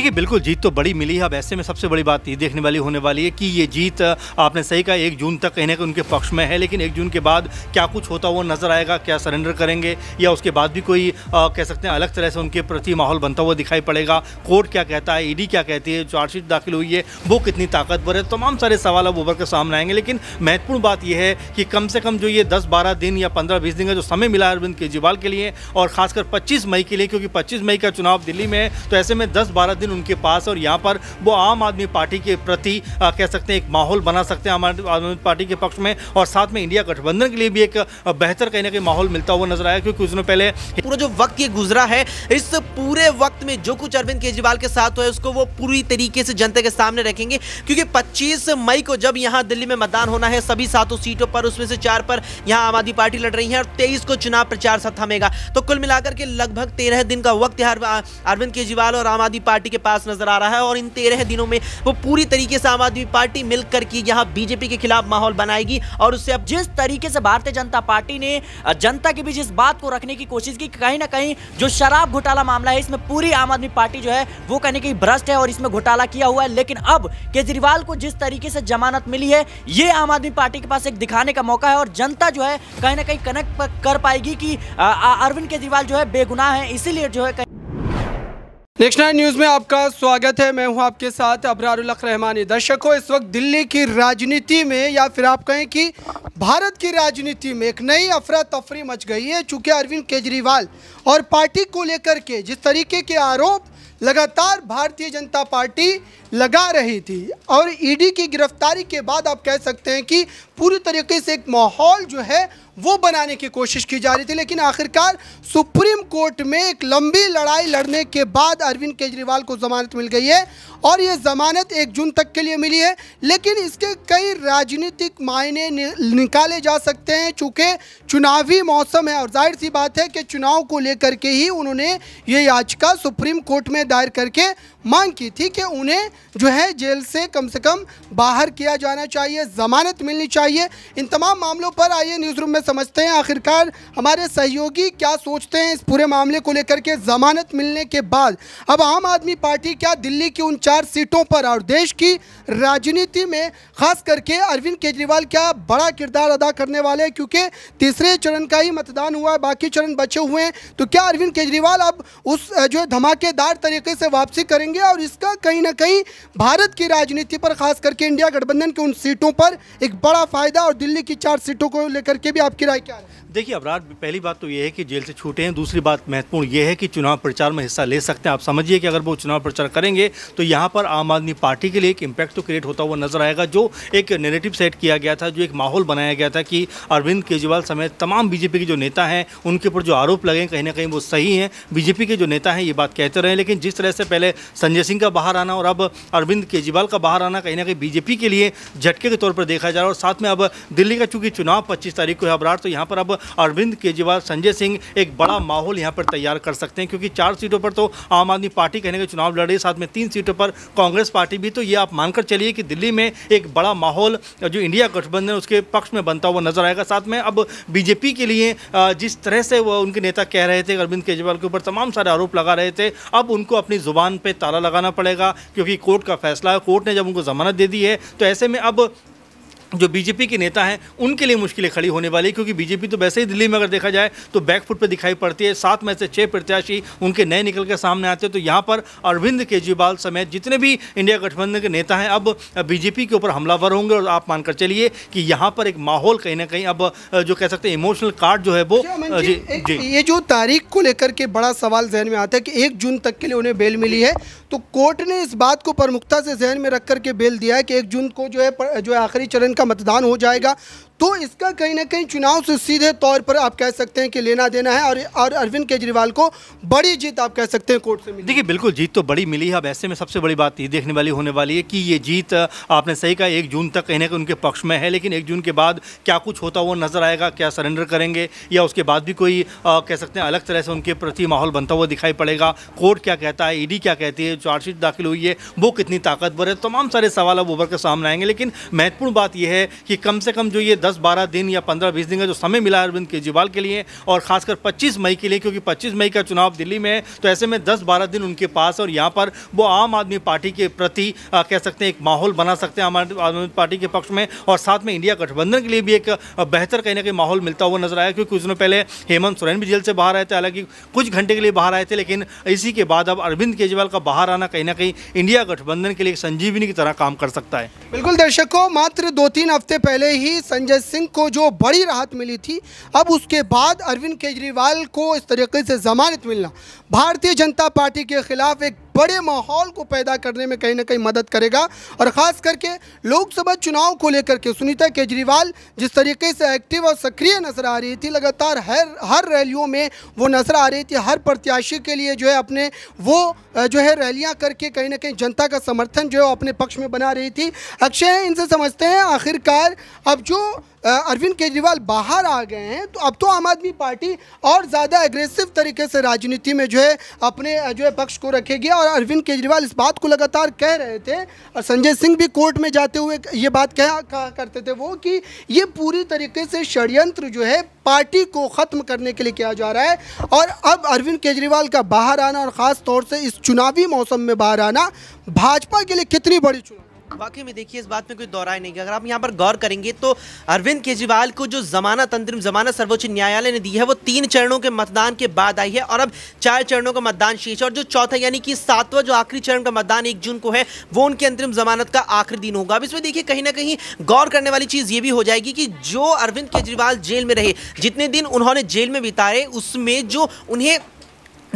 देखिए बिल्कुल जीत तो बड़ी मिली है अब ऐसे में सबसे बड़ी बात ये देखने वाली होने वाली है कि ये जीत आपने सही कहा एक जून तक कहने के उनके पक्ष में है लेकिन एक जून के बाद क्या कुछ होता हुआ नजर आएगा क्या सरेंडर करेंगे या उसके बाद भी कोई आ, कह सकते हैं अलग तरह से उनके प्रति माहौल बनता हुआ दिखाई पड़ेगा कोर्ट क्या कहता है ईडी क्या कहती है चार्जशीट दाखिल हुई है वो कितनी ताकतवर है तमाम सारे सवाल अब उभर के सामने आएंगे लेकिन महत्वपूर्ण बात यह है कि कम से कम जो ये दस बारह दिन या पंद्रह बीस दिन का जो समय मिला अरविंद केजरीवाल के लिए और खासकर पच्चीस मई के लिए क्योंकि पच्चीस मई का चुनाव दिल्ली में है तो ऐसे में दस बारह दिन दिन उनके पास और यहाँ पर वो आम आदमी पार्टी के प्रति कह सकते हैं एक माहौल बना सकते हैं आम आदमी पार्टी के पक्ष में और साथ में इंडिया गठबंधन के लिए भी एक बेहतर कहीं ना कहीं माहौल मिलता हुआ नजर आया क्योंकि कुछ दिनों पहले पूरा जो वक्त ये गुजरा है इस पूरे वक्त में जो कुछ अरविंद केजरीवाल के साथ हुआ है उसको वो पूरी तरीके से जनता के सामने रखेंगे क्योंकि पच्चीस मई को जब यहाँ दिल्ली में मतदान होना है सभी सातों सीटों पर उसमें से चार पर यहाँ आम आदमी पार्टी लड़ रही है और तेईस को चुनाव प्रचार सब थमेगा तो कुल मिलाकर के लगभग तेरह दिन का वक्त अरविंद केजरीवाल और आम आदमी पार्टी के पास नजर आ रहा है और इन तेरह दिनों में वो पूरी तरीके से आम आदमी पार्टी मिलकर की यहाँ बीजेपी के खिलाफ माहौल बनाएगी और उससे अब जिस तरीके से भारतीय जनता पार्टी ने जनता के बीच इस बात को रखने की कोशिश की कहीं ना कहीं जो शराब घोटाला मामला है इसमें पूरी आम आदमी पार्टी जो है वो कहने की भ्रष्ट है और इसमें घोटाला किया हुआ है लेकिन अब केजरीवाल को जिस तरीके से जमानत मिली है ये आम आदमी पार्टी के पास एक दिखाने का मौका है और जनता जो है कहीं ना कहीं कनेक्ट कर पाएगी कि अरविंद केजरीवाल जो है बेगुनाह है इसीलिए जो है नेक्स्ट नाइन न्यूज़ में आपका स्वागत है मैं हूं आपके साथ अबरारुलख रहमानी दर्शकों इस वक्त दिल्ली की राजनीति में या फिर आप कहें कि भारत की राजनीति में एक नई अफरा तफरी मच गई है चूँकि अरविंद केजरीवाल और पार्टी को लेकर के जिस तरीके के आरोप लगातार भारतीय जनता पार्टी लगा रही थी और ईडी की गिरफ्तारी के बाद आप कह सकते हैं कि पूरी तरीके से एक माहौल जो है वो बनाने की कोशिश की जा रही थी लेकिन आखिरकार सुप्रीम कोर्ट में एक लंबी लड़ाई लड़ने के बाद अरविंद केजरीवाल को ज़मानत मिल गई है और ये ज़मानत एक जून तक के लिए मिली है लेकिन इसके कई राजनीतिक मायने निकाले जा सकते हैं चूँकि चुनावी मौसम है और जाहिर सी बात है कि चुनाव को लेकर के ही उन्होंने ये याचिका सुप्रीम कोर्ट में दायर करके मांग की थी कि उन्हें जो है जेल से कम से कम बाहर किया जाना चाहिए ज़मानत मिलनी चाहिए इन तमाम मामलों पर आइए न्यूज़ रूम में समझते हैं आखिरकार हमारे सहयोगी क्या सोचते हैं इस पूरे मामले को लेकर के ज़मानत मिलने के बाद अब आम आदमी पार्टी क्या दिल्ली की उन चार सीटों पर और देश की राजनीति में खास करके अरविंद केजरीवाल क्या बड़ा किरदार अदा करने वाले हैं क्योंकि तीसरे चरण का ही मतदान हुआ है बाकी चरण बचे हुए हैं तो क्या अरविंद केजरीवाल अब उस जो धमाकेदार तरीके से वापसी करेंगे करेंगे और इसका कहीं ना कहीं भारत की राजनीति पर खास करके इंडिया गठबंधन की उन सीटों पर एक बड़ा फायदा और दिल्ली की चार सीटों को लेकर के भी आपकी राय क्या है देखिए अबरार पहली बात तो ये है कि जेल से छूटे हैं दूसरी बात महत्वपूर्ण ये है कि चुनाव प्रचार में हिस्सा ले सकते हैं आप समझिए कि अगर वो चुनाव प्रचार करेंगे तो यहाँ पर आम आदमी पार्टी के लिए एक इम्पैक्ट तो क्रिएट होता हुआ नजर आएगा जो एक नेगेटिव सेट किया गया था जो एक माहौल बनाया गया था कि अरविंद केजरीवाल समेत तमाम बीजेपी के जो नेता हैं उनके ऊपर जो आरोप लगे कहीं ना कहीं वो सही हैं बीजेपी के जो नेता हैं ये बात कहते रहे लेकिन जिस तरह से पहले संजय सिंह का बाहर आना और अब अरविंद केजरीवाल का बाहर आना कहीं ना कहीं बीजेपी के लिए झटके के तौर पर देखा जा रहा है और साथ में अब दिल्ली का चूंकि चुनाव पच्चीस तारीख को है अबरार तो यहाँ पर अब अरविंद केजरीवाल संजय सिंह एक बड़ा माहौल यहाँ पर तैयार कर सकते हैं क्योंकि चार सीटों पर तो आम आदमी पार्टी कहने के चुनाव लड़ रही है साथ में तीन सीटों पर कांग्रेस पार्टी भी तो ये आप मानकर चलिए कि दिल्ली में एक बड़ा माहौल जो इंडिया गठबंधन उसके पक्ष में बनता हुआ नजर आएगा साथ में अब बीजेपी के लिए जिस तरह से वह उनके नेता कह रहे थे अरविंद केजरीवाल के ऊपर तमाम सारे आरोप लगा रहे थे अब उनको अपनी ज़ुबान पर ताला लगाना पड़ेगा क्योंकि कोर्ट का फैसला है कोर्ट ने जब उनको जमानत दे दी है तो ऐसे में अब जो बीजेपी के नेता हैं उनके लिए मुश्किलें खड़ी होने वाली क्योंकि बीजेपी तो वैसे ही दिल्ली में अगर देखा जाए तो बैकफुट पर दिखाई पड़ती है सात में से छह प्रत्याशी उनके नए निकल कर सामने आते हैं तो यहाँ पर अरविंद केजरीवाल समेत जितने भी इंडिया गठबंधन के नेता हैं अब बीजेपी के ऊपर हमलावर होंगे और आप मानकर चलिए कि यहाँ पर एक माहौल कहीं ना कहीं अब जो कह सकते हैं इमोशनल कार्ड जो है वो अच्छा, जी जी ये जो तारीख को लेकर के बड़ा सवाल जहन में आता है कि एक जून तक के लिए उन्हें बेल मिली है तो कोर्ट ने इस बात को प्रमुखता से जहन में रख करके बेल दिया है कि एक जून को जो है जो आखिरी चरण का मतदान हो जाएगा तो इसका कहीं ना कहीं चुनाव से सीधे तौर पर आप कह सकते हैं कि लेना देना है और और अरविंद केजरीवाल को बड़ी जीत आप कह सकते हैं कोर्ट से मिली देखिए बिल्कुल जीत तो बड़ी मिली है अब ऐसे में सबसे बड़ी बात ये देखने वाली होने वाली है कि ये जीत आपने सही कहा एक जून तक कहने के उनके पक्ष में है लेकिन एक जून के बाद क्या कुछ होता हुआ नजर आएगा क्या सरेंडर करेंगे या उसके बाद भी कोई आ, कह सकते हैं अलग तरह से उनके प्रति माहौल बनता हुआ दिखाई पड़ेगा कोर्ट क्या कहता है ईडी क्या कहती है चार्जशीट दाखिल हुई है वो कितनी ताकतवर है तमाम सारे सवाल अब उभर के सामने आएंगे लेकिन महत्वपूर्ण बात यह है कि कम से कम जो ये दस दस बारह दिन या पंद्रह बीस दिन का जो समय मिला अरविंद केजरीवाल के लिए और खासकर पच्चीस मई के लिए क्योंकि पच्चीस मई का चुनाव दिल्ली में है तो ऐसे में दस बारह दिन उनके पास और यहाँ पर वो आम आदमी पार्टी के प्रति कह सकते हैं एक माहौल बना सकते हैं आम आदमी पार्टी के पक्ष में और साथ में इंडिया गठबंधन के लिए भी एक बेहतर कहीं ना कहीं माहौल मिलता हुआ नजर आया क्योंकि कुछ दिनों पहले हेमंत सोरेन भी जेल से बाहर आए थे हालांकि कुछ घंटे के लिए बाहर आए थे लेकिन इसी के बाद अब अरविंद केजरीवाल का बाहर आना कहीं ना कहीं इंडिया गठबंधन के लिए संजीवनी की तरह काम कर सकता है बिल्कुल दर्शकों मात्र दो तीन हफ्ते पहले ही संजय दिग्विजय सिंह को जो बड़ी राहत मिली थी अब उसके बाद अरविंद केजरीवाल को इस तरीके से जमानत मिलना भारतीय जनता पार्टी के खिलाफ एक बड़े माहौल को पैदा करने में कहीं ना कहीं मदद करेगा और ख़ास करके लोकसभा चुनाव को लेकर के सुनीता केजरीवाल जिस तरीके से एक्टिव और सक्रिय नजर आ रही थी लगातार हर हर रैलियों में वो नजर आ रही थी हर प्रत्याशी के लिए जो है अपने वो जो है रैलियां करके कहीं ना कहीं जनता का समर्थन जो है अपने पक्ष में बना रही थी अक्षय इनसे समझते हैं आखिरकार अब जो अरविंद केजरीवाल बाहर आ गए हैं तो अब तो आम आदमी पार्टी और ज़्यादा एग्रेसिव तरीके से राजनीति में जो है अपने जो है पक्ष को रखेगी और अरविंद केजरीवाल इस बात को लगातार कह रहे थे और संजय सिंह भी कोर्ट में जाते हुए ये बात कह कहा करते थे वो कि ये पूरी तरीके से षडयंत्र जो है पार्टी को ख़त्म करने के लिए किया जा रहा है और अब अरविंद केजरीवाल का बाहर आना और ख़ास तौर से इस चुनावी मौसम में बाहर आना भाजपा के लिए कितनी बड़ी चुनौती वाकई में देखिए इस बात में कोई दोहराए नहीं अगर आप यहाँ पर गौर करेंगे तो अरविंद केजरीवाल को जो जमानत अंतरिम जमानत सर्वोच्च न्यायालय ने दी है वो तीन चरणों के मतदान के बाद आई है और अब चार चरणों का मतदान शेष और जो चौथा यानी कि सातवां जो आखिरी चरण का मतदान एक जून को है वो उनकी अंतरिम जमानत का आखिरी दिन होगा अब इसमें देखिए कहीं ना कहीं गौर करने वाली चीज़ ये भी हो जाएगी कि जो अरविंद केजरीवाल जेल में रहे जितने दिन उन्होंने जेल में बिताए उसमें जो उन्हें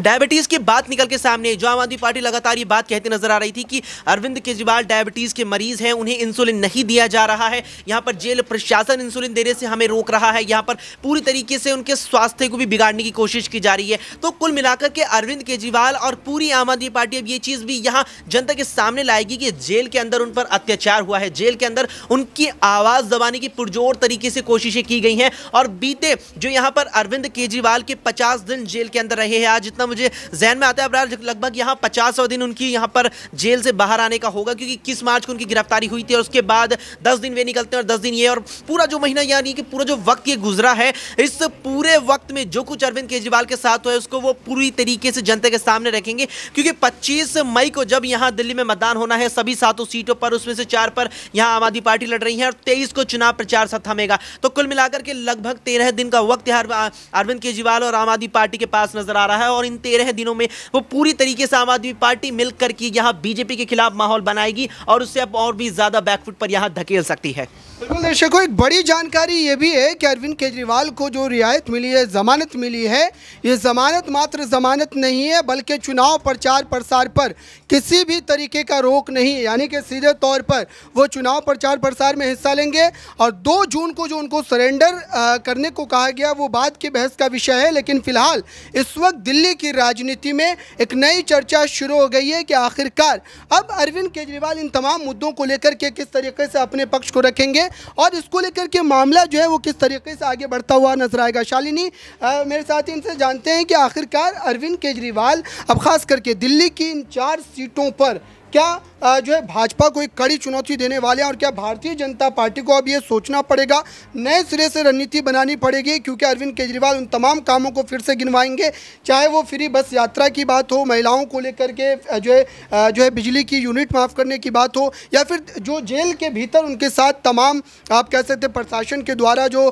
डायबिटीज़ की बात निकल के सामने जो आम आदमी पार्टी लगातार ये बात कहती नजर आ रही थी कि अरविंद केजरीवाल डायबिटीज़ के मरीज़ हैं उन्हें इंसुलिन नहीं दिया जा रहा है यहाँ पर जेल प्रशासन इंसुलिन देने से हमें रोक रहा है यहाँ पर पूरी तरीके से उनके स्वास्थ्य को भी बिगाड़ने की कोशिश की जा रही है तो कुल मिलाकर के अरविंद केजरीवाल और पूरी आम आदमी पार्टी अब ये चीज़ भी यहाँ जनता के सामने लाएगी कि जेल के अंदर उन पर अत्याचार हुआ है जेल के अंदर उनकी आवाज़ दबाने की पुरजोर तरीके से कोशिशें की गई हैं और बीते जो यहाँ पर अरविंद केजरीवाल के पचास दिन जेल के अंदर रहे हैं आज इतना जितना मुझे जहन में आता है अबरार लगभग यहाँ पचासवा दिन उनकी यहाँ पर जेल से बाहर आने का होगा क्योंकि किस मार्च को उनकी गिरफ्तारी हुई थी और उसके बाद दस दिन वे निकलते हैं और दस दिन ये और पूरा जो महीना यानी कि पूरा जो वक्त ये गुजरा है इस पूरे वक्त में जो कुछ अरविंद केजरीवाल के साथ हुआ है उसको वो पूरी तरीके से जनता के सामने रखेंगे क्योंकि पच्चीस मई को जब यहाँ दिल्ली में मतदान होना है सभी सातों सीटों पर उसमें से चार पर यहाँ आम आदमी पार्टी लड़ रही है और तेईस को चुनाव प्रचार सब थमेगा तो कुल मिलाकर के लगभग तेरह दिन का वक्त यहाँ अरविंद केजरीवाल और आम आदमी पार्टी के पास नजर आ रहा है और इन तेरह दिनों में वो पूरी तरीके से आम आदमी पार्टी मिलकर की यहाँ बीजेपी के खिलाफ माहौल बनाएगी और उससे अब और भी ज़्यादा बैकफुट पर यहाँ धकेल सकती है बिल्कुल दर्शकों एक बड़ी जानकारी ये भी है कि अरविंद केजरीवाल को जो रियायत मिली है ज़मानत मिली है ये ज़मानत मात्र ज़मानत नहीं है बल्कि चुनाव प्रचार प्रसार पर किसी भी तरीके का रोक नहीं यानी कि सीधे तौर पर वो चुनाव प्रचार प्रसार में हिस्सा लेंगे और दो जून को जो उनको सरेंडर करने को कहा गया वो बाद की बहस का विषय है लेकिन फ़िलहाल इस वक्त दिल्ली की राजनीति में एक नई चर्चा शुरू हो गई है कि आखिरकार अब अरविंद केजरीवाल इन तमाम मुद्दों को लेकर के किस तरीके से अपने पक्ष को रखेंगे करेंगे और इसको लेकर के मामला जो है वो किस तरीके से आगे बढ़ता हुआ नजर आएगा शालिनी आ, मेरे साथ इनसे जानते हैं कि आखिरकार अरविंद केजरीवाल अब खास करके दिल्ली की इन चार सीटों पर क्या जो है भाजपा को एक कड़ी चुनौती देने वाले हैं और क्या भारतीय जनता पार्टी को अब ये सोचना पड़ेगा नए सिरे से रणनीति बनानी पड़ेगी क्योंकि अरविंद केजरीवाल उन तमाम कामों को फिर से गिनवाएंगे चाहे वो फ्री बस यात्रा की बात हो महिलाओं को लेकर के जो है जो है बिजली की यूनिट माफ़ करने की बात हो या फिर जो जेल के भीतर उनके साथ तमाम आप कह सकते प्रशासन के द्वारा जो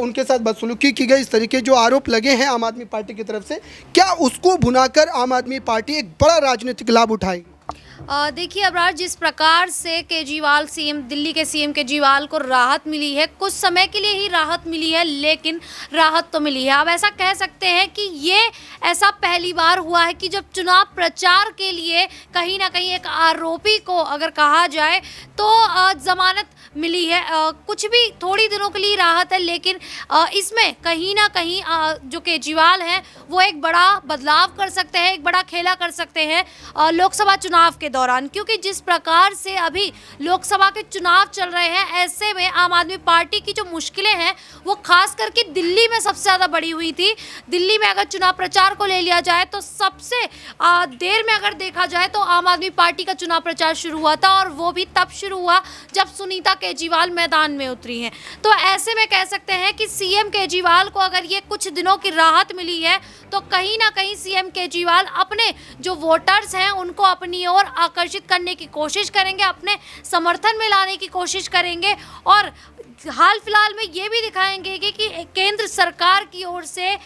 उनके साथ बदसलूकी की गई इस तरीके जो आरोप लगे हैं आम आदमी पार्टी की तरफ से क्या उसको भुनाकर आम आदमी पार्टी एक बड़ा राजनीतिक लाभ उठाएगी देखिए अबरार जिस प्रकार से केजरीवाल सीएम दिल्ली के सीएम केजरीवाल को राहत मिली है कुछ समय के लिए ही राहत मिली है लेकिन राहत तो मिली है अब ऐसा कह सकते हैं कि ये ऐसा पहली बार हुआ है कि जब चुनाव प्रचार के लिए कहीं ना कहीं एक आरोपी को अगर कहा जाए तो ज़मानत मिली है कुछ भी थोड़ी दिनों के लिए राहत है लेकिन इसमें कहीं ना कहीं जो केजरीवाल हैं वो एक बड़ा बदलाव कर सकते हैं एक बड़ा खेला कर सकते हैं लोकसभा चुनाव के दौरान क्योंकि जिस प्रकार से अभी लोकसभा के चुनाव चल रहे हैं ऐसे में आम आदमी पार्टी की जो मुश्किलें हैं वो खास करके दिल्ली में सबसे ज़्यादा बड़ी हुई थी दिल्ली में अगर चुनाव प्रचार को ले लिया जाए तो सबसे देर में अगर देखा जाए तो आम आदमी पार्टी का चुनाव प्रचार शुरू हुआ था और वो भी तब शुरू हुआ जब सुनीता केजरीवाल मैदान में उतरी हैं तो ऐसे में कह सकते हैं कि सीएम केजरीवाल को अगर ये कुछ दिनों की राहत मिली है तो कहीं ना कहीं सीएम केजरीवाल अपने जो वोटर्स हैं उनको अपनी ओर आकर्षित करने की कोशिश करेंगे अपने समर्थन में लाने की कोशिश करेंगे और हाल फिलहाल में ये भी दिखाएंगे कि, कि केंद्र सरकार की ओर से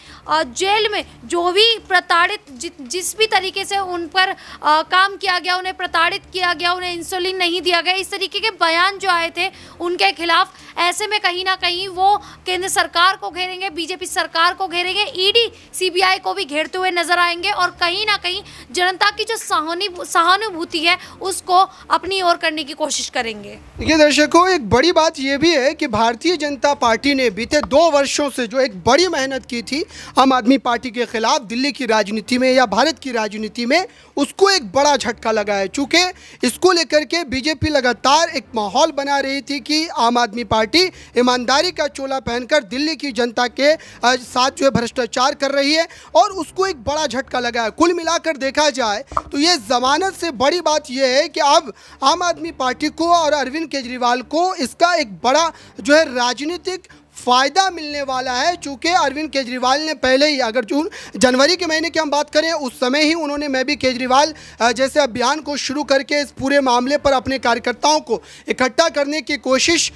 जेल में जो भी प्रताड़ित जि, जिस भी तरीके से उन पर आ, काम किया गया उन्हें प्रताड़ित किया गया उन्हें इंसुलिन नहीं दिया गया इस तरीके के बयान जो आए थे उनके खिलाफ ऐसे में कहीं ना कहीं वो केंद्र सरकार को घेरेंगे बीजेपी सरकार को घेरेंगे ईडी सीबीआई को भी घेरते हुए नजर आएंगे और कहीं ना कहीं जनता की जो सहानुभूति है उसको अपनी ओर करने की कोशिश करेंगे देखिए दर्शकों एक बड़ी बात यह भी है कि भारतीय जनता पार्टी ने बीते दो वर्षों से जो एक बड़ी मेहनत की थी आम आदमी पार्टी के खिलाफ दिल्ली की राजनीति में या भारत की राजनीति में उसको एक बड़ा झटका लगा है चूंकि इसको लेकर के बीजेपी लगातार एक माहौल बना रही थी कि आम आदमी पार्टी पार्टी ईमानदारी का चोला पहनकर दिल्ली की जनता के साथ जो है भ्रष्टाचार कर रही है और उसको एक बड़ा झटका लगा है कुल मिलाकर देखा जाए तो ये जमानत से बड़ी बात यह है कि अब आम आदमी पार्टी को और अरविंद केजरीवाल को इसका एक बड़ा जो है राजनीतिक फ़ायदा मिलने वाला है चूँकि अरविंद केजरीवाल ने पहले ही अगर जून जनवरी के महीने की हम बात करें उस समय ही उन्होंने मैं भी केजरीवाल जैसे अभियान को शुरू करके इस पूरे मामले पर अपने कार्यकर्ताओं को इकट्ठा करने की कोशिश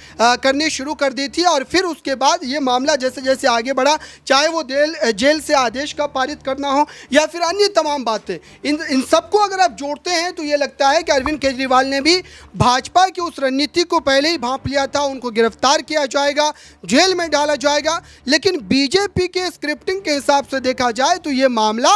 करनी शुरू कर दी थी और फिर उसके बाद ये मामला जैसे जैसे आगे बढ़ा चाहे वो जेल जेल से आदेश का पारित करना हो या फिर अन्य तमाम बातें इन इन सबको अगर आप जोड़ते हैं तो ये लगता है कि अरविंद केजरीवाल ने भी भाजपा की उस रणनीति को पहले ही भाप लिया था उनको गिरफ्तार किया जाएगा जेल जेल में डाला जाएगा लेकिन बीजेपी के स्क्रिप्टिंग के हिसाब से देखा जाए तो ये मामला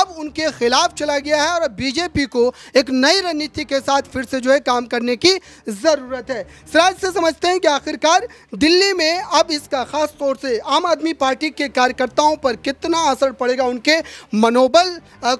अब उनके खिलाफ चला गया है और बीजेपी को एक नई रणनीति के साथ फिर से जो है काम करने की ज़रूरत है सराज से समझते हैं कि आखिरकार दिल्ली में अब इसका खास तौर से आम आदमी पार्टी के कार्यकर्ताओं पर कितना असर पड़ेगा उनके मनोबल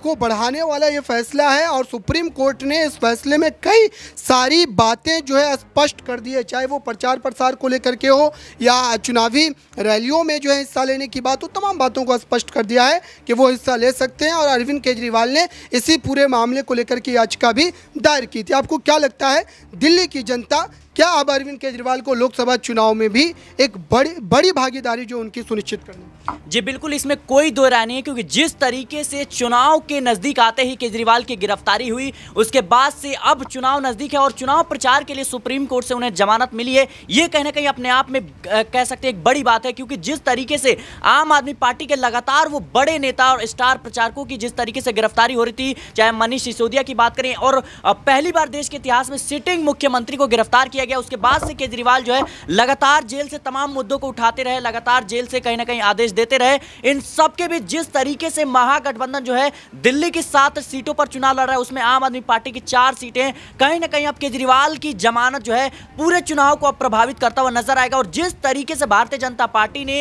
को बढ़ाने वाला ये फैसला है और सुप्रीम कोर्ट ने इस फैसले में कई सारी बातें जो है स्पष्ट कर दी है चाहे वो प्रचार प्रसार को लेकर के हो या चुनाव चुनावी रैलियों में जो है हिस्सा लेने की बात हो तो तमाम बातों को स्पष्ट कर दिया है कि वो हिस्सा ले सकते हैं और अरविंद केजरीवाल ने इसी पूरे मामले को लेकर के याचिका भी दायर की थी आपको क्या लगता है दिल्ली की जनता क्या अब अरविंद केजरीवाल को लोकसभा चुनाव में भी एक बड़ी बड़ी भागीदारी जो उनकी सुनिश्चित करनी जी बिल्कुल इसमें कोई दो राय नहीं है क्योंकि जिस तरीके से चुनाव के नज़दीक आते ही केजरीवाल की गिरफ्तारी हुई उसके बाद से अब चुनाव नज़दीक है और चुनाव प्रचार के लिए सुप्रीम कोर्ट से उन्हें जमानत मिली है ये कहीं ना कहीं अपने आप में कह सकते एक बड़ी बात है क्योंकि जिस तरीके से आम आदमी पार्टी के लगातार वो बड़े नेता और स्टार प्रचारकों की जिस तरीके से गिरफ्तारी हो रही थी चाहे मनीष सिसोदिया की बात करें और पहली बार देश के इतिहास में सिटिंग मुख्यमंत्री को गिरफ्तार किया दिया गया उसके बाद से केजरीवाल जो है लगातार जेल से तमाम मुद्दों को उठाते रहे लगातार जेल से कहीं ना कहीं आदेश देते रहे इन सबके बीच जिस तरीके से महागठबंधन जो है दिल्ली की सात सीटों पर चुनाव लड़ रहा है उसमें आम आदमी पार्टी की चार सीटें कहीं ना कहीं अब केजरीवाल की जमानत जो है पूरे चुनाव को अब प्रभावित करता हुआ नजर आएगा और जिस तरीके से भारतीय जनता पार्टी ने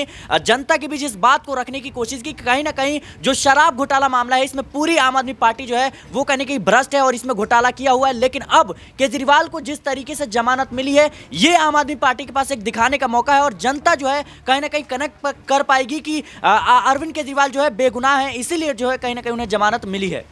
जनता के बीच इस बात को रखने की कोशिश की कहीं ना कहीं जो शराब घोटाला मामला है इसमें पूरी आम आदमी पार्टी जो है वो कहने की भ्रष्ट है और इसमें घोटाला किया हुआ है लेकिन अब केजरीवाल को जिस तरीके से जमानत मिली है ये आम आदमी पार्टी के पास एक दिखाने का मौका है और जनता जो है कहीं ना कहीं कनेक्ट कर पाएगी कि अरविंद केजरीवाल जो है बेगुनाह है इसीलिए जो है कहीं ना कहीं उन्हें जमानत मिली है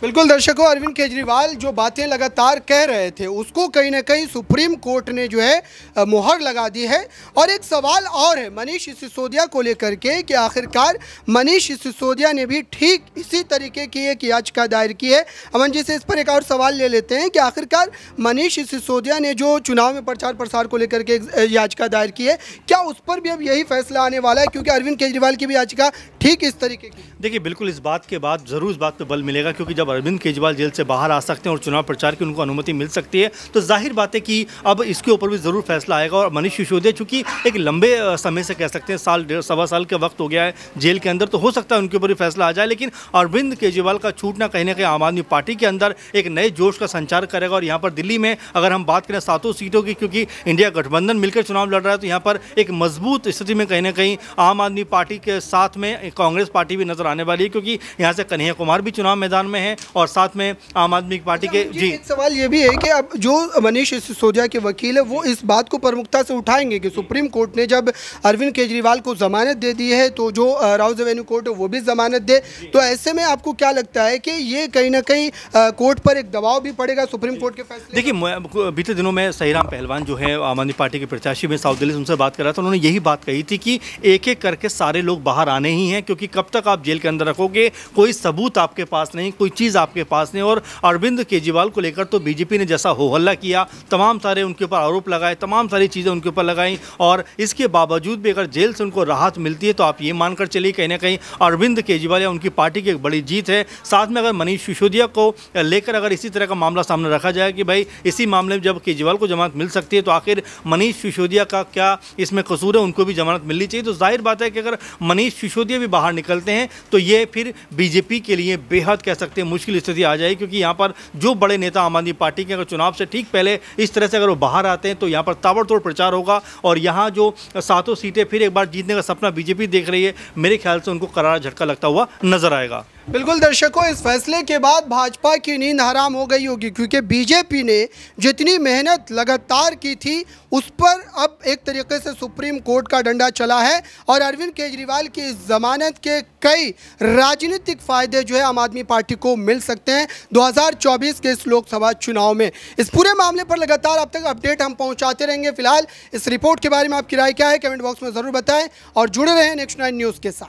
बिल्कुल दर्शकों अरविंद केजरीवाल जो बातें लगातार कह रहे थे उसको कहीं ना कहीं सुप्रीम कोर्ट ने जो है मुहर लगा दी है और एक सवाल और है मनीष सिसोदिया को लेकर के कि आखिरकार मनीष सिसोदिया ने भी ठीक इसी तरीके की एक याचिका दायर की है अमन जी से इस पर एक और सवाल ले लेते हैं कि आखिरकार मनीष सिसोदिया ने जो चुनाव में प्रचार प्रसार को लेकर के याचिका दायर की है क्या उस पर भी अब यही फैसला आने वाला है क्योंकि अरविंद केजरीवाल की भी याचिका ठीक इस तरीके की देखिए बिल्कुल इस बात के बाद ज़रूर इस बात पर बल मिलेगा क्योंकि जब जब अरविंद केजरीवाल जेल से बाहर आ सकते हैं और चुनाव प्रचार की उनको अनुमति मिल सकती है तो जाहिर बात है कि अब इसके ऊपर भी ज़रूर फैसला आएगा और मनीष सिसोदिया चूंकि एक लंबे समय से कह सकते हैं साल डेढ़ सवा साल का वक्त हो गया है जेल के अंदर तो हो सकता है उनके ऊपर भी फैसला आ जाए लेकिन अरविंद केजरीवाल का छूटना कहीं ना कहीं आम आदमी पार्टी के अंदर एक नए जोश का संचार करेगा और यहाँ पर दिल्ली में अगर हम बात करें सातों सीटों की क्योंकि इंडिया गठबंधन मिलकर चुनाव लड़ रहा है तो यहाँ पर एक मजबूत स्थिति में कहीं ना कहीं आम आदमी पार्टी के साथ में कांग्रेस पार्टी भी नजर आने वाली है क्योंकि यहाँ से कन्हैया कुमार भी चुनाव मैदान में है और साथ में आम आदमी पार्टी के जी एक सवाल ये भी है कि अब जो मनीष सिसोदिया के वकील है वो इस बात को प्रमुखता से उठाएंगे कि सुप्रीम कोर्ट ने जब अरविंद केजरीवाल को जमानत दे दी है तो जो राउज एवेन्यू कोर्ट है वो भी जमानत दे तो ऐसे में आपको क्या लगता है कि ये कहीं ना कहीं कोर्ट पर एक दबाव भी पड़ेगा सुप्रीम कोर्ट के फैसले देखिए बीते दिनों में सहीराम पहलवान जो है आम आदमी पार्टी के प्रत्याशी में साउथ दिल्ली से उनसे बात कर रहा था उन्होंने यही बात कही थी कि एक एक करके सारे लोग बाहर आने ही हैं क्योंकि कब तक आप जेल के अंदर रखोगे कोई सबूत आपके पास नहीं कोई चीज़ चीज़ आपके पास नहीं और अरविंद केजरीवाल को लेकर तो बीजेपी ने जैसा हो हल्ला किया तमाम सारे उनके ऊपर आरोप लगाए तमाम सारी चीज़ें उनके ऊपर लगाई और इसके बावजूद भी अगर जेल से उनको राहत मिलती है तो आप ये मानकर चलिए कहीं ना कहीं अरविंद केजरीवाल या उनकी पार्टी की एक बड़ी जीत है साथ में अगर मनीष सिसोदिया को लेकर अगर इसी तरह का मामला सामने रखा जाए कि भाई इसी मामले में जब केजरीवाल को जमानत मिल सकती है तो आखिर मनीष सिसोदिया का क्या इसमें कसूर है उनको भी जमानत मिलनी चाहिए तो जाहिर बात है कि अगर मनीष सिसोदिया भी बाहर निकलते हैं तो ये फिर बीजेपी के लिए बेहद कह सकते हैं मुश्किल स्थिति आ जाएगी क्योंकि यहाँ पर जो बड़े नेता आम आदमी पार्टी के अगर चुनाव से ठीक पहले इस तरह से अगर वो बाहर आते हैं तो यहाँ पर ताबड़तोड़ प्रचार होगा और यहाँ जो सातों सीटें फिर एक बार जीतने का सपना बीजेपी देख रही है मेरे ख्याल से उनको करारा झटका लगता हुआ नजर आएगा बिल्कुल दर्शकों इस फैसले के बाद भाजपा की नींद हराम हो गई होगी क्योंकि बीजेपी ने जितनी मेहनत लगातार की थी उस पर अब एक तरीके से सुप्रीम कोर्ट का डंडा चला है और अरविंद केजरीवाल की जमानत के कई राजनीतिक फायदे जो है आम आदमी पार्टी को मिल सकते हैं 2024 के इस लोकसभा चुनाव में इस पूरे मामले पर लगातार अब तक अपडेट हम पहुँचाते रहेंगे फिलहाल इस रिपोर्ट के बारे में आपकी राय क्या है कमेंट बॉक्स में ज़रूर बताएं और जुड़े रहें नेक्स्ट नाइन न्यूज़ के साथ